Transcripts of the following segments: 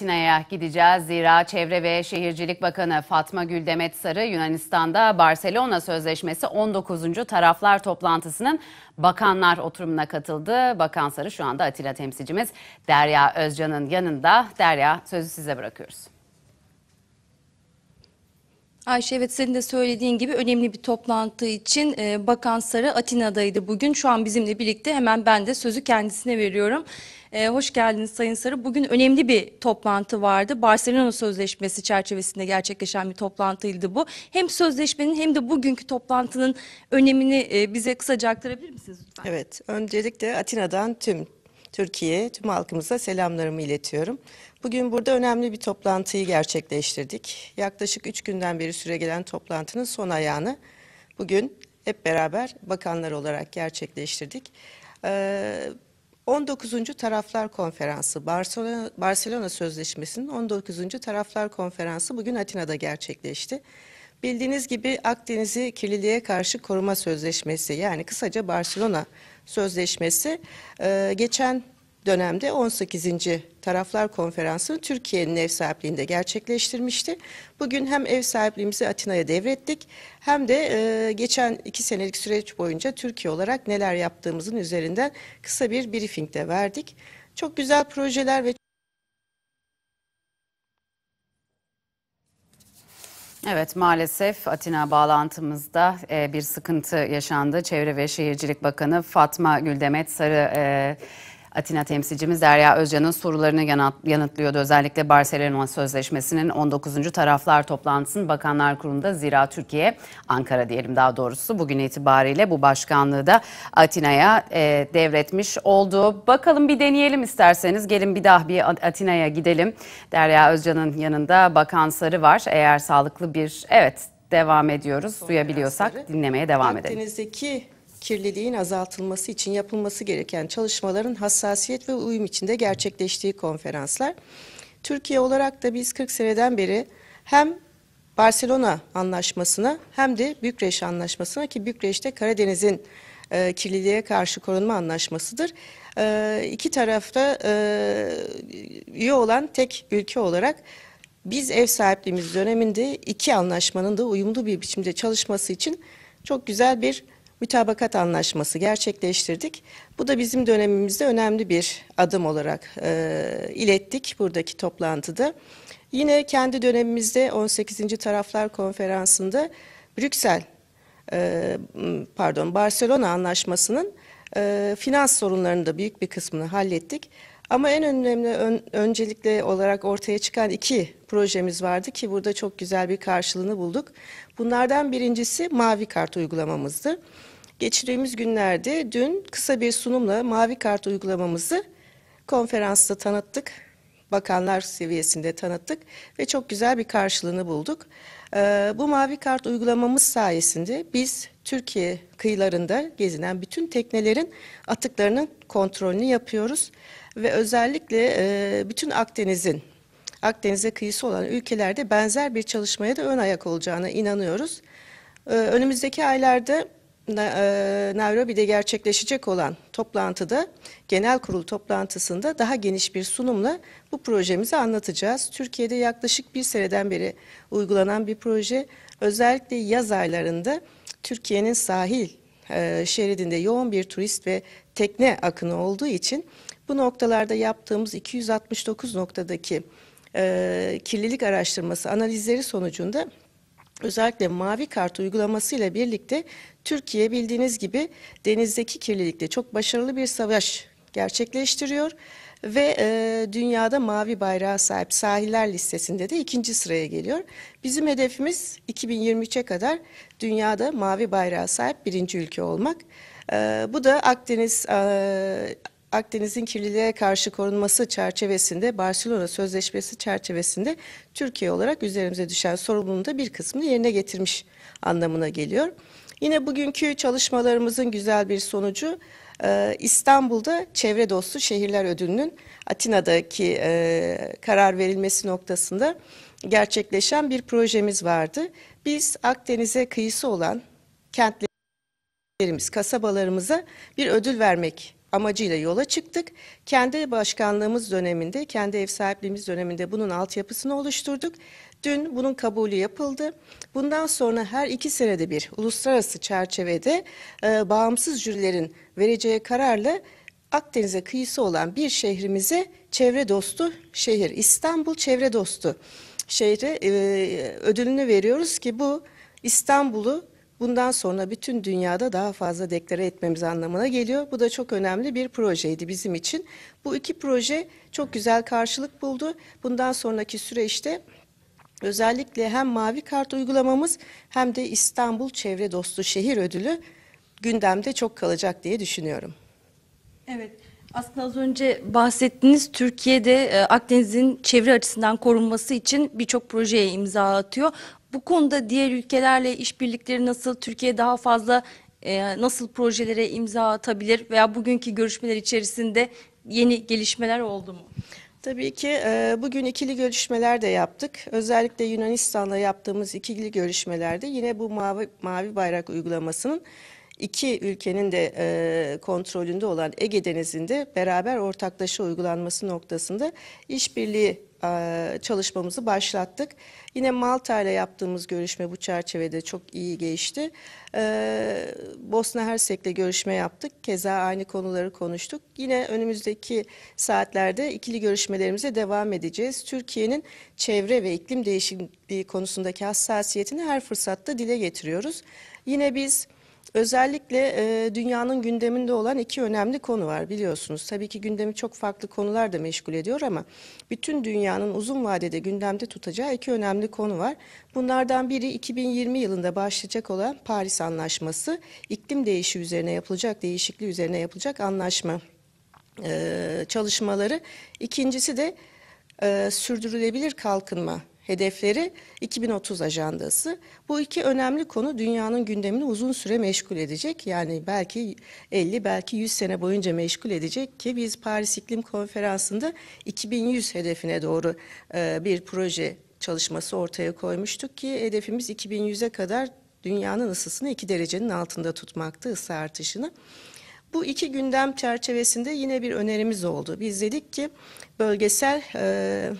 Atina'ya gideceğiz. Zira Çevre ve Şehircilik Bakanı Fatma Gül Demet Sarı Yunanistan'da Barcelona Sözleşmesi 19. Taraflar Toplantısı'nın bakanlar oturumuna katıldı. Bakan Sarı şu anda Atilla temsilcimiz Derya Özcan'ın yanında. Derya sözü size bırakıyoruz. Ayşe evet senin de söylediğin gibi önemli bir toplantı için e, Bakan Sarı Atina'daydı bugün. Şu an bizimle birlikte hemen ben de sözü kendisine veriyorum. E, hoş geldiniz Sayın Sarı. Bugün önemli bir toplantı vardı. Barcelona Sözleşmesi çerçevesinde gerçekleşen bir toplantıydı bu. Hem sözleşmenin hem de bugünkü toplantının önemini e, bize kısaca aktarabilir misiniz lütfen? Evet öncelikle Atina'dan tüm Türkiye, tüm halkımıza selamlarımı iletiyorum. Bugün burada önemli bir toplantıyı gerçekleştirdik. Yaklaşık üç günden beri süregelen toplantının son ayağını bugün hep beraber bakanlar olarak gerçekleştirdik. Ee, 19. Taraflar Konferansı, Barcelona, Barcelona Sözleşmesi'nin 19. Taraflar Konferansı bugün Atina'da gerçekleşti. Bildiğiniz gibi Akdeniz'i kirliliğe karşı koruma sözleşmesi yani kısaca Barcelona sözleşmesi e, geçen dönemde 18. Taraflar Konferansı'nı Türkiye'nin ev sahipliğinde gerçekleştirmişti. Bugün hem ev sahipliğimizi Atina'ya devrettik hem de e, geçen iki senelik süreç boyunca Türkiye olarak neler yaptığımızın üzerinden kısa bir briefing de verdik. Çok güzel projeler ve Evet maalesef Atina bağlantımızda e, bir sıkıntı yaşandı. Çevre ve Şehircilik Bakanı Fatma Güldemet Sarı e, Atina temsilcimiz Derya Özcan'ın sorularını yanıtlıyordu. Özellikle Barcelona Sözleşmesi'nin 19. taraflar toplantısının Bakanlar Kurulu'nda zira Türkiye, Ankara diyelim daha doğrusu bugün itibariyle bu başkanlığı da Atina'ya e, devretmiş oldu. Bakalım bir deneyelim isterseniz. Gelin bir daha bir Atina'ya gidelim. Derya Özcan'ın yanında Bakan Sarı var. Eğer sağlıklı bir evet devam ediyoruz. Duyabiliyorsak dinlemeye devam edelim. Akdeniz'deki kirliliğin azaltılması için yapılması gereken çalışmaların hassasiyet ve uyum içinde gerçekleştiği konferanslar. Türkiye olarak da biz 40 seneden beri hem Barcelona Anlaşması'na hem de Bükreş Anlaşması'na ki Bükreş'te Karadeniz'in e, kirliliğe karşı korunma anlaşmasıdır. E, iki tarafta e, üye olan tek ülke olarak biz ev sahipliğimiz döneminde iki anlaşmanın da uyumlu bir biçimde çalışması için çok güzel bir mütabakat anlaşması gerçekleştirdik. Bu da bizim dönemimizde önemli bir adım olarak e, ilettik buradaki toplantıda. Yine kendi dönemimizde 18. Taraflar Konferansı'nda Brüksel, e, pardon Barcelona Anlaşması'nın e, finans sorunlarının da büyük bir kısmını hallettik. Ama en önemli ön, öncelikle olarak ortaya çıkan iki projemiz vardı ki burada çok güzel bir karşılığını bulduk. Bunlardan birincisi Mavi Kart uygulamamızdı. Geçirdiğimiz günlerde dün kısa bir sunumla Mavi Kart uygulamamızı konferansta tanıttık. Bakanlar seviyesinde tanıttık ve çok güzel bir karşılığını bulduk. Ee, bu Mavi Kart uygulamamız sayesinde biz Türkiye kıyılarında gezinen bütün teknelerin atıklarının kontrolünü yapıyoruz ve özellikle e, bütün Akdeniz'in Akdeniz'e kıyısı olan ülkelerde benzer bir çalışmaya da ön ayak olacağına inanıyoruz. E, önümüzdeki aylarda e, Nairobi'de gerçekleşecek olan toplantıda, genel kurul toplantısında daha geniş bir sunumla bu projemizi anlatacağız. Türkiye'de yaklaşık bir seneden beri uygulanan bir proje. Özellikle yaz aylarında Türkiye'nin sahil e, şeridinde yoğun bir turist ve tekne akını olduğu için bu noktalarda yaptığımız 269 noktadaki e, kirlilik araştırması analizleri sonucunda özellikle mavi kart uygulamasıyla birlikte Türkiye bildiğiniz gibi denizdeki kirlilikte çok başarılı bir savaş gerçekleştiriyor ve e, dünyada mavi bayrağa sahip sahiller listesinde de ikinci sıraya geliyor. Bizim hedefimiz 2023'e kadar dünyada mavi bayrağa sahip birinci ülke olmak. E, bu da Akdeniz e, Akdeniz'in kirliliğe karşı korunması çerçevesinde Barcelona Sözleşmesi çerçevesinde Türkiye olarak üzerimize düşen sorumluluğun da bir kısmını yerine getirmiş anlamına geliyor. Yine bugünkü çalışmalarımızın güzel bir sonucu e, İstanbul'da Çevre Dostu Şehirler Ödülü'nün Atina'daki e, karar verilmesi noktasında gerçekleşen bir projemiz vardı. Biz Akdeniz'e kıyısı olan kentlerimiz, kasabalarımıza bir ödül vermek amacıyla yola çıktık. Kendi başkanlığımız döneminde, kendi ev sahipliğimiz döneminde bunun altyapısını oluşturduk. Dün bunun kabulü yapıldı. Bundan sonra her iki senede bir uluslararası çerçevede e, bağımsız jürilerin vereceği kararla Akdeniz'e kıyısı olan bir şehrimize çevre dostu şehir, İstanbul çevre dostu şehri e, e ödülünü veriyoruz ki bu İstanbul'u bundan sonra bütün dünyada daha fazla deklare etmemiz anlamına geliyor. Bu da çok önemli bir projeydi bizim için. Bu iki proje çok güzel karşılık buldu. Bundan sonraki süreçte özellikle hem Mavi Kart uygulamamız hem de İstanbul Çevre Dostu Şehir Ödülü gündemde çok kalacak diye düşünüyorum. Evet. Aslında az önce bahsettiniz Türkiye'de e, Akdeniz'in çevre açısından korunması için birçok projeye imza atıyor. Bu konuda diğer ülkelerle işbirlikleri nasıl? Türkiye daha fazla e, nasıl projelere imza atabilir veya bugünkü görüşmeler içerisinde yeni gelişmeler oldu mu? Tabii ki e, bugün ikili görüşmeler de yaptık. Özellikle Yunanistan'la yaptığımız ikili görüşmelerde yine bu mavi, mavi bayrak uygulamasının iki ülkenin de e, kontrolünde olan Ege Denizi'nde beraber ortaklaşa uygulanması noktasında işbirliği e, çalışmamızı başlattık. Yine Malta ile yaptığımız görüşme bu çerçevede çok iyi geçti. E, Bosna Hersek'le görüşme yaptık. Keza aynı konuları konuştuk. Yine önümüzdeki saatlerde ikili görüşmelerimize devam edeceğiz. Türkiye'nin çevre ve iklim değişikliği konusundaki hassasiyetini her fırsatta dile getiriyoruz. Yine biz Özellikle e, dünyanın gündeminde olan iki önemli konu var biliyorsunuz. Tabii ki gündemi çok farklı konular da meşgul ediyor ama bütün dünyanın uzun vadede gündemde tutacağı iki önemli konu var. Bunlardan biri 2020 yılında başlayacak olan Paris Anlaşması, iklim değişi üzerine yapılacak, değişikliği üzerine yapılacak anlaşma e, çalışmaları. İkincisi de e, sürdürülebilir kalkınma hedefleri 2030 ajandası. Bu iki önemli konu dünyanın gündemini uzun süre meşgul edecek. Yani belki 50 belki 100 sene boyunca meşgul edecek ki biz Paris İklim Konferansı'nda 2100 hedefine doğru e, bir proje çalışması ortaya koymuştuk ki hedefimiz 2100'e kadar dünyanın ısısını 2 derecenin altında tutmaktı ısı artışını. Bu iki gündem çerçevesinde yine bir önerimiz oldu. Biz dedik ki bölgesel e,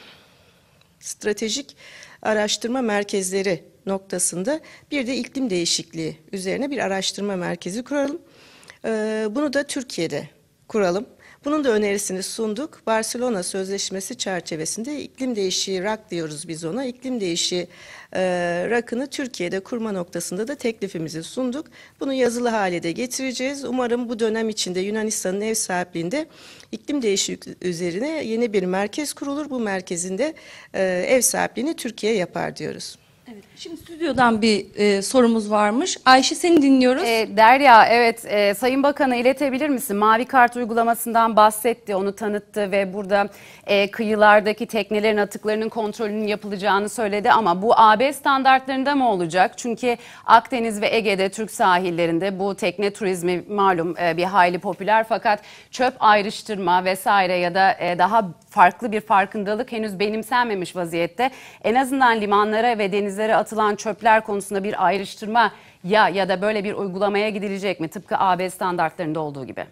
stratejik araştırma merkezleri noktasında bir de iklim değişikliği üzerine bir araştırma merkezi kuralım. Ee, bunu da Türkiye'de kuralım. Bunun da önerisini sunduk. Barcelona Sözleşmesi çerçevesinde iklim değişiği rak diyoruz biz ona. İklim değişiği e, rakını Türkiye'de kurma noktasında da teklifimizi sunduk. Bunu yazılı hale de getireceğiz. Umarım bu dönem içinde Yunanistan'ın ev sahipliğinde iklim değişiği üzerine yeni bir merkez kurulur. Bu merkezinde e, ev sahipliğini Türkiye yapar diyoruz. Evet. Şimdi stüdyodan bir e, sorumuz varmış. Ayşe seni dinliyoruz. E, Derya evet e, Sayın Bakan'a iletebilir misin? Mavi kart uygulamasından bahsetti, onu tanıttı ve burada e, kıyılardaki teknelerin atıklarının kontrolünün yapılacağını söyledi. Ama bu AB standartlarında mı olacak? Çünkü Akdeniz ve Ege'de Türk sahillerinde bu tekne turizmi malum e, bir hayli popüler fakat çöp ayrıştırma vesaire ya da e, daha farklı bir farkındalık henüz benimsenmemiş vaziyette. En azından limanlara ve denizlere atılan çöpler konusunda bir ayrıştırma ya ya da böyle bir uygulamaya gidilecek mi? Tıpkı AB standartlarında olduğu gibi.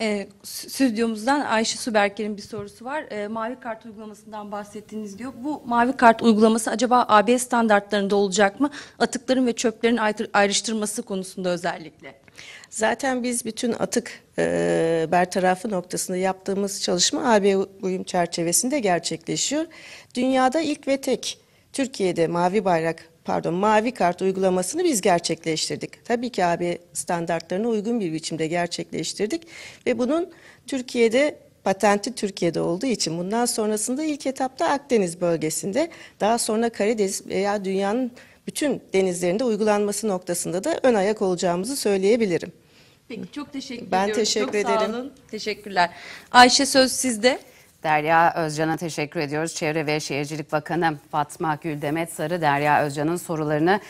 E, stüdyomuzdan Ayşe Süberker'in bir sorusu var. E, mavi kart uygulamasından bahsettiğiniz diyor. Bu mavi kart uygulaması acaba AB standartlarında olacak mı? Atıkların ve çöplerin ayrıştırması konusunda özellikle. Zaten biz bütün atık e, bertarafı noktasında yaptığımız çalışma AB uyum çerçevesinde gerçekleşiyor. Dünyada ilk ve tek Türkiye'de mavi bayrak pardon mavi kart uygulamasını biz gerçekleştirdik. Tabii ki AB standartlarına uygun bir biçimde gerçekleştirdik ve bunun Türkiye'de patenti Türkiye'de olduğu için bundan sonrasında ilk etapta Akdeniz bölgesinde daha sonra Karadeniz veya dünyanın bütün denizlerinde uygulanması noktasında da ön ayak olacağımızı söyleyebilirim. Peki çok teşekkür ben ediyorum. teşekkür çok ederim. Sağ olun. Teşekkürler. Ayşe söz sizde. Derya Özcan'a teşekkür ediyoruz. Çevre ve Şehircilik Bakanı Fatma Güldemet Sarı Derya Özcan'ın sorularını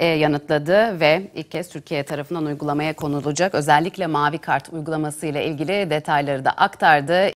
e, yanıtladı ve ilk kez Türkiye tarafından uygulamaya konulacak özellikle mavi kart uygulaması ile ilgili detayları da aktardı.